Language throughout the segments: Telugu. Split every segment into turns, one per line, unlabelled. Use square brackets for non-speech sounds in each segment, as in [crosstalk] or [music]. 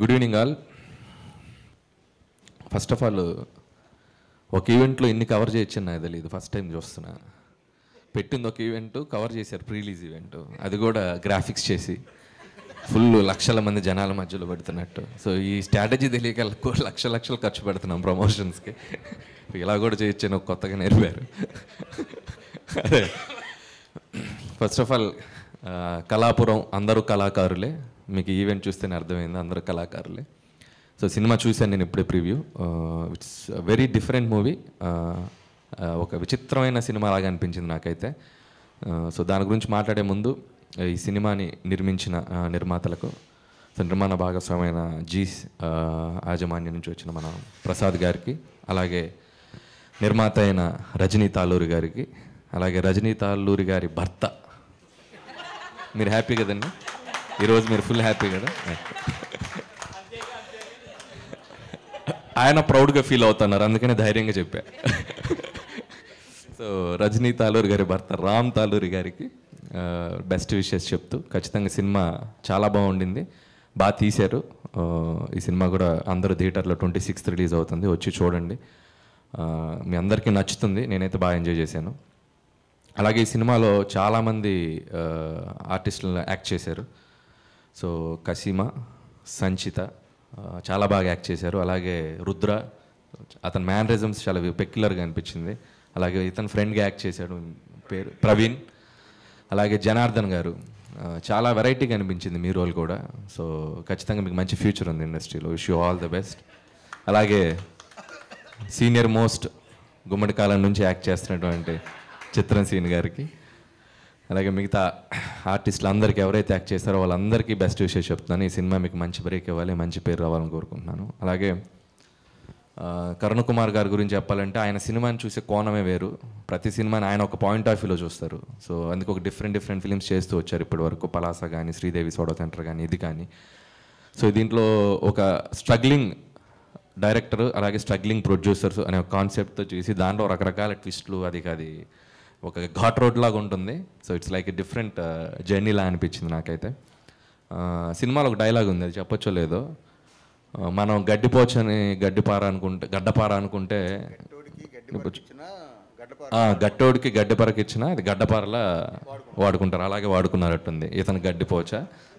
good evening all first of all ఒక ఈవెంట్లో ఇన్ని కవర్ చేయొచ్చని నా తెలియదు ఫస్ట్ టైం చూస్తున్నా పెట్టింది ఒక ఈవెంట్ కవర్ చేశారు ప్రీలీజ్ ఈవెంట్ అది కూడా గ్రాఫిక్స్ చేసి ఫుల్ లక్షల మంది జనాల మధ్యలో పెడుతున్నట్టు సో ఈ స్ట్రాటజీ తెలియక లక్ష లక్షలు ఖర్చు పెడుతున్నాం ప్రమోషన్స్కి ఇలా కూడా చేయొచ్చు అని కొత్తగా నేర్పారు అదే ఫస్ట్ ఆఫ్ ఆల్ కళాపురం అందరూ కళాకారులే మీకు ఈవెంట్ చూస్తేనే అర్థమైంది అందరు కళాకారులే సో సినిమా చూశాను నేను ఇప్పుడే preview it's very different movie ఒక విచిత్రమైన సినిమా లాగా అనిపించింది నాకైతే సో uh, దాని గురించి మాట్లాడే ముందు ఈ సినిమాని నిర్మించిన uh, నిర్మాతలకు సో నిర్మాణ భాగస్వామైన జీ uh, యాజమాన్యం నుంచి వచ్చిన మన ప్రసాద్ గారికి అలాగే నిర్మాత అయిన రజనీ తాలూరి గారికి అలాగే రజనీ తాలూరి గారి భర్త మీరు హ్యాపీ కదండి ఈరోజు మీరు ఫుల్ హ్యాపీ కదా ఆయన ప్రౌడ్గా ఫీల్ అవుతున్నారు అందుకనే ధైర్యంగా చెప్పా సో రజనీ తాలూరి గారి భర్త రామ్ తాలూరి గారికి బెస్ట్ విషెస్ చెప్తూ ఖచ్చితంగా సినిమా చాలా బాగుండింది బాగా తీశారు ఈ సినిమా కూడా అందరూ థియేటర్లో ట్వంటీ సిక్స్త్ రిలీజ్ అవుతుంది వచ్చి చూడండి మీ అందరికీ నచ్చుతుంది నేనైతే బాగా ఎంజాయ్ చేశాను అలాగే ఈ సినిమాలో చాలామంది ఆర్టిస్టులను యాక్ట్ చేశారు సో కసీమ సంచిత చాలా బాగా యాక్ట్ చేశారు అలాగే రుద్ర అతని మేనరిజమ్స్ చాలా పెక్యులర్గా అనిపించింది అలాగే ఇతను ఫ్రెండ్గా యాక్ట్ చేశాడు పేరు ప్రవీణ్ అలాగే జనార్దన్ గారు చాలా వెరైటీగా అనిపించింది మీ రోల్ కూడా సో ఖచ్చితంగా మీకు మంచి ఫ్యూచర్ ఉంది ఇండస్ట్రీలో wish you all the best అలాగే సీనియర్ మోస్ట్ గుమ్మడి కాలం నుంచి యాక్ట్ చేస్తున్నటువంటి చిత్రం సీన్ గారికి అలాగే మిగతా ఆర్టిస్టులు అందరికీ ఎవరైతే యాక్ట్ చేస్తారో వాళ్ళందరికీ బెస్ట్ విషయం చెప్తున్నాను ఈ సినిమా మీకు మంచి బ్రేక్ ఇవ్వాలి మంచి పేరు రావాలని కోరుకుంటున్నాను అలాగే కరుణ్ కుమార్ గారి గురించి చెప్పాలంటే ఆయన సినిమాని చూసే కోణమే వేరు ప్రతి సినిమాని ఆయన ఒక పాయింట్ ఆఫ్ వ్యూలో చూస్తారు సో అందుకు ఒక డిఫరెంట్ డిఫరెంట్ ఫిల్మ్స్ చేస్తూ వచ్చారు ఇప్పటి వరకు పలాస కానీ శ్రీదేవి సోడో సెంటర్ కానీ ఇది కానీ సో దీంట్లో ఒక స్ట్రగ్లింగ్ డైరెక్టర్ అలాగే స్ట్రగ్లింగ్ ప్రొడ్యూసర్స్ అనే ఒక కాన్సెప్ట్తో చూసి దాంట్లో రకరకాల ట్విస్ట్లు అది కాదు ఒక ఘాట్ రోడ్ లాగా ఉంటుంది సో ఇట్స్ లైక్ డిఫరెంట్ జర్నీలా అనిపించింది నాకైతే సినిమాలో ఒక డైలాగ్ ఉంది అది చెప్పొచ్చో లేదో మనం గడ్డిపోచని గడ్డిపార అనుకుంటే గడ్డపార అనుకుంటే గట్టోడికి గడ్డిపారకి ఇచ్చిన అది గడ్డపారలా వాడుకుంటారు అలాగే వాడుకున్నారట్టుంది ఇతను గడ్డిపోచ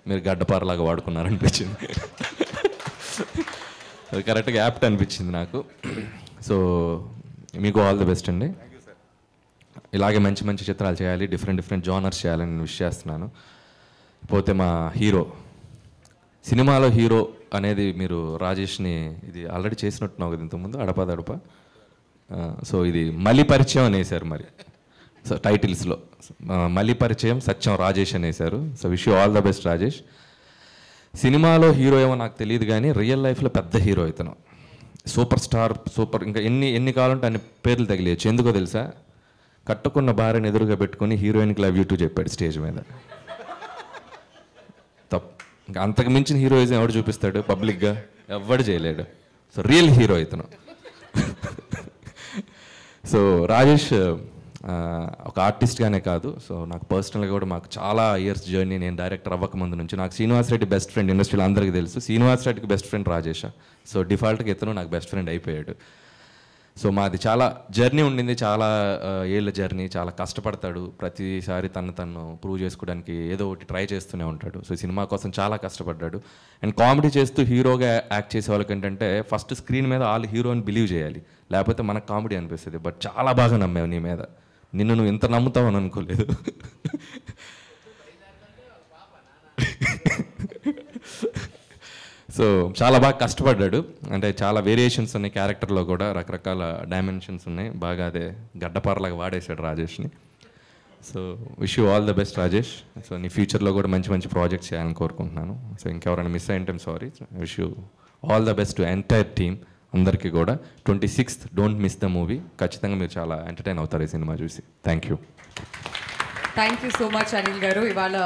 మీరు గడ్డపారలాగా వాడుకున్నారనిపించింది కరెక్ట్గా [laughs] యాప్ట్ అనిపించింది నాకు సో [clears throat] మీకు ఆల్ ది బెస్ట్ అండి ఇలాగే మంచి మంచి చిత్రాలు చేయాలి డిఫరెంట్ డిఫరెంట్ జానర్స్ చేయాలని నేను విష్ చేస్తున్నాను పోతే మా హీరో సినిమాలో హీరో అనేది మీరు రాజేష్ని ఇది ఆల్రెడీ చేసినట్టున్నావు కదా ఇంతకుముందు అడప దడప సో ఇది మలి పరిచయం అనేసారు మరి సో టైటిల్స్లో మలి పరిచయం సత్యం రాజేష్ అనేసారు so wish all the best Rajesh సినిమాలో హీరో ఏమో నాకు తెలియదు కానీ రియల్ లైఫ్లో పెద్ద హీరో ఇతను సూపర్ స్టార్ సూపర్ ఇంకా ఎన్ని ఎన్ని కావాలంటే అన్ని పేర్లు తగిలియచ్చు ఎందుకో తెలుసా కట్టుకున్న భార్యను ఎదురుగా పెట్టుకుని హీరోయిన్కి లవ్ యూ టూ చెప్పాడు స్టేజ్ మీద తప్ అంతకు మించిన హీరోయిజం ఎవడు చూపిస్తాడు పబ్లిక్గా ఎవడు చేయలేడు సో రియల్ హీరో ఇతను సో రాజేష్ ఒక ఆర్టిస్ట్గానే కాదు సో నాకు పర్సనల్గా కూడా మాకు చాలా ఇయర్స్ జర్నీ నేను డైరెక్టర్ అవ్వకముందు నుంచి నాకు శ్రీనివాస్ రెడ్డి బెస్ట్ ఫ్రెండ్ ఇండస్ట్రీలో అందరికీ తెలుసు శ్రీనివాస్ రెడ్డికి బెస్ట్ ఫ్రెండ్ రాజేష్ సో డిఫాల్ట్గా ఇతను నాకు బెస్ట్ ఫ్రెండ్ అయిపోయాడు సో మాది చాలా జర్నీ ఉండింది చాలా ఏళ్ళ జర్నీ చాలా కష్టపడతాడు ప్రతిసారి తను తను ప్రూవ్ చేసుకోవడానికి ఏదో ఒకటి ట్రై చేస్తూనే ఉంటాడు సో సినిమా కోసం చాలా కష్టపడ్డాడు అండ్ కామెడీ చేస్తూ హీరోగా యాక్ట్ చేసే వాళ్ళకి ఏంటంటే ఫస్ట్ స్క్రీన్ మీద వాళ్ళు హీరో అని బిలీవ్ చేయాలి లేకపోతే మనకు కామెడీ అనిపిస్తుంది బట్ చాలా బాగా నమ్మేవు నీ మీద నిన్ను నువ్వు ఇంత నమ్ముతావు అని అనుకోలేదు [laughs] [laughs] సో చాలా బాగా కష్టపడ్డాడు అంటే చాలా వేరియేషన్స్ ఉన్నాయి క్యారెక్టర్లో కూడా రకరకాల డైమెన్షన్స్ ఉన్నాయి బాగా అదే గడ్డపారలాగా వాడేశాడు రాజేష్ని so wish you all the best Rajesh so నీ ఫ్యూచర్లో కూడా మంచి మంచి ప్రాజెక్ట్స్ చేయాలని కోరుకుంటున్నాను సో ఇంకెవరైనా మిస్ అయ్యింటాం sorry wish you all the best entire team అందరికీ కూడా twenty sixth don't miss the movie ఖచ్చితంగా మీరు చాలా ఎంటర్టైన్ అవుతారు ఈ సినిమా చూసి thank you thank you so much Anil garu ఇవాళ